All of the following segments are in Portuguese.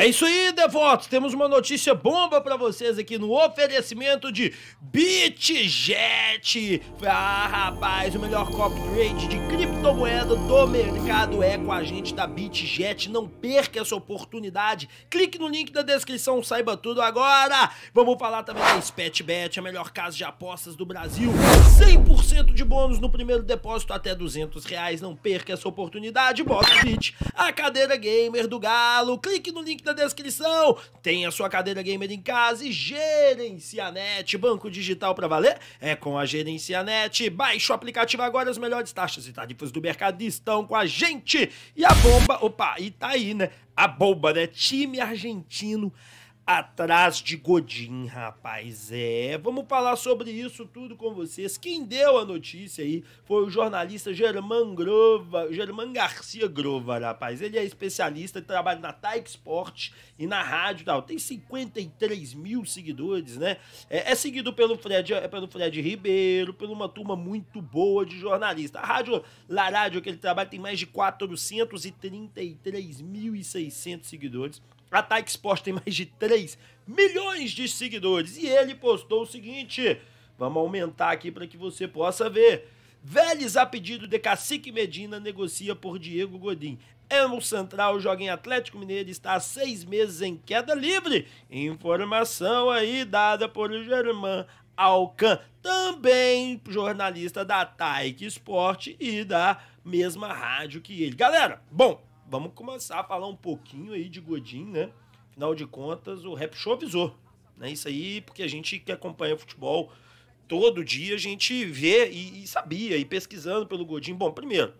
É isso aí, devotos. Temos uma notícia bomba para vocês aqui no oferecimento de BitJet. Ah, rapaz, o melhor cop trade de criptomoeda do mercado é com a gente da BitJet. Não perca essa oportunidade. Clique no link da descrição, saiba tudo agora. Vamos falar também da SpetBet, a melhor casa de apostas do Brasil. 100% de bônus no primeiro depósito até 200 reais. Não perca essa oportunidade. Bota Bit, a cadeira gamer do Galo. Clique no link da da descrição. Tenha sua cadeira gamer em casa e Gerencianet, banco digital para valer, é com a Gerencianet. Baixe o aplicativo agora, as melhores taxas e tarifas do mercado estão com a gente. E a bomba, opa, e tá aí, né? A bomba, né? Time argentino atrás de Godin, rapaz. É, vamos falar sobre isso tudo com vocês. Quem deu a notícia aí foi o jornalista Germán Grova, Germán Garcia Grova, rapaz. Ele é especialista, trabalha na Type Sport e na rádio, tal. tem 53 mil seguidores, né? É, é seguido pelo Fred, é pelo Fred Ribeiro, por uma turma muito boa de jornalista. A rádio, La Rádio que ele trabalha tem mais de 433.600 seguidores a Taix Sports tem mais de 3 milhões de seguidores e ele postou o seguinte: vamos aumentar aqui para que você possa ver. Vélez, a pedido de Cacique Medina, negocia por Diego Godin. Emo Central joga em Atlético Mineiro está há seis meses em queda livre. Informação aí dada por Germán Alcan, também jornalista da Taik Sport e da mesma rádio que ele. Galera, bom, vamos começar a falar um pouquinho aí de Godin, né? Afinal de contas, o Rap Show avisou. Né? Isso aí, porque a gente que acompanha futebol todo dia, a gente vê e, e sabia, e pesquisando pelo Godin. Bom, primeiro,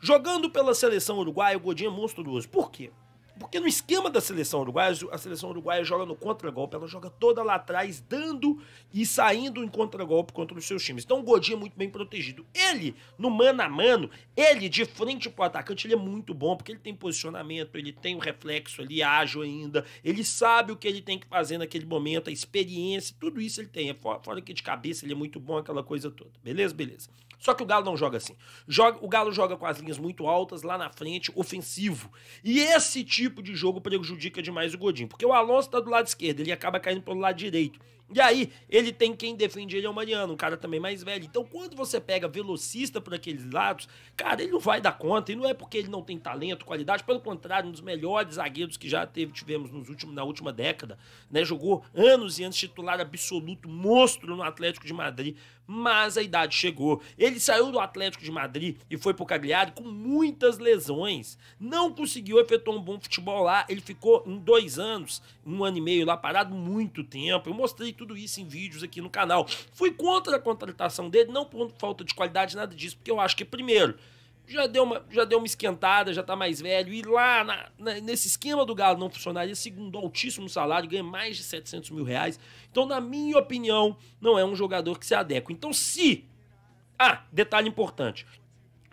jogando pela seleção uruguaia, o Godin é monstruoso. Por quê? Porque no esquema da seleção uruguaia, a seleção uruguaia joga no contra-golpe, ela joga toda lá atrás, dando e saindo em contra-golpe contra os seus times. Então o Godinho é muito bem protegido. Ele, no mano a mano, ele de frente pro atacante, ele é muito bom, porque ele tem posicionamento, ele tem o reflexo ali ágil ainda, ele sabe o que ele tem que fazer naquele momento, a experiência, tudo isso ele tem. É fora que de cabeça ele é muito bom, aquela coisa toda. Beleza? Beleza. Só que o Galo não joga assim. Joga, o Galo joga com as linhas muito altas, lá na frente, ofensivo. E esse tipo de jogo prejudica demais o Godinho. Porque o Alonso está do lado esquerdo, ele acaba caindo pelo lado direito. E aí, ele tem quem defende ele é o Mariano, um cara também mais velho. Então, quando você pega velocista por aqueles lados, cara, ele não vai dar conta. E não é porque ele não tem talento, qualidade, pelo contrário, um dos melhores zagueiros que já teve, tivemos nos últimos, na última década. Né? Jogou anos e anos titular absoluto, monstro no Atlético de Madrid, mas a idade chegou. Ele saiu do Atlético de Madrid e foi pro Cagliari com muitas lesões. Não conseguiu efetuar um bom futebol lá. Ele ficou em dois anos, um ano e meio lá parado, muito tempo. Eu mostrei tudo isso em vídeos aqui no canal. Fui contra a contratação dele, não por falta de qualidade, nada disso, porque eu acho que, primeiro, já deu uma, já deu uma esquentada, já tá mais velho. E lá na, na, nesse esquema do Galo não funcionaria, segundo altíssimo salário, ganha mais de 700 mil reais. Então, na minha opinião, não é um jogador que se adequa. Então, se. Ah, detalhe importante.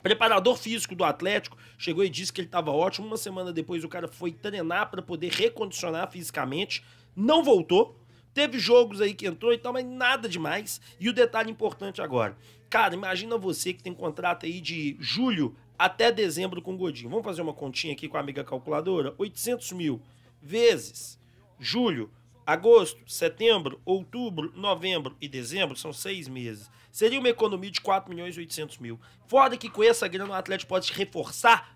Preparador físico do Atlético chegou e disse que ele estava ótimo. Uma semana depois, o cara foi treinar para poder recondicionar fisicamente. Não voltou Teve jogos aí que entrou e tal, mas nada demais. E o detalhe importante agora. Cara, imagina você que tem contrato aí de julho até dezembro com o Godinho. Vamos fazer uma continha aqui com a amiga calculadora? 800 mil vezes julho, agosto, setembro, outubro, novembro e dezembro, são seis meses. Seria uma economia de 4 milhões e 800 mil. Foda que com essa grana o Atlético pode reforçar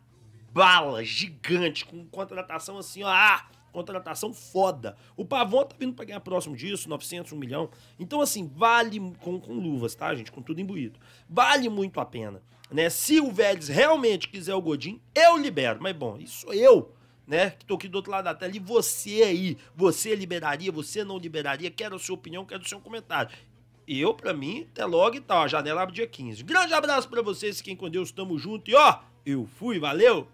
bala gigante, com contratação assim, ó... Ah, Contratação foda. O Pavon tá vindo pra ganhar próximo disso, 900, 1 milhão. Então, assim, vale com, com luvas, tá, gente? Com tudo imbuído. Vale muito a pena, né? Se o Vélez realmente quiser o Godin, eu libero. Mas, bom, isso eu, né? Que tô aqui do outro lado da tela. E você aí, você liberaria, você não liberaria? Quero a sua opinião, quero o seu comentário. Eu, pra mim, até logo e tal. A janela abre dia 15. Grande abraço para vocês, fiquem com Deus, tamo junto. E ó, eu fui, valeu!